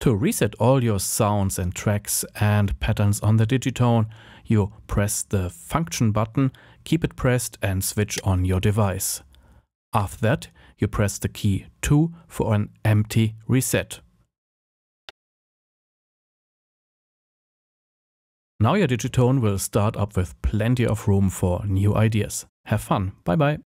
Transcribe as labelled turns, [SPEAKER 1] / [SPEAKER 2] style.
[SPEAKER 1] To reset all your sounds and tracks and patterns on the Digitone, you press the function button, keep it pressed and switch on your device. After that, you press the key 2 for an empty reset.
[SPEAKER 2] Now your Digitone will start up with plenty of room for new ideas. Have fun. Bye bye.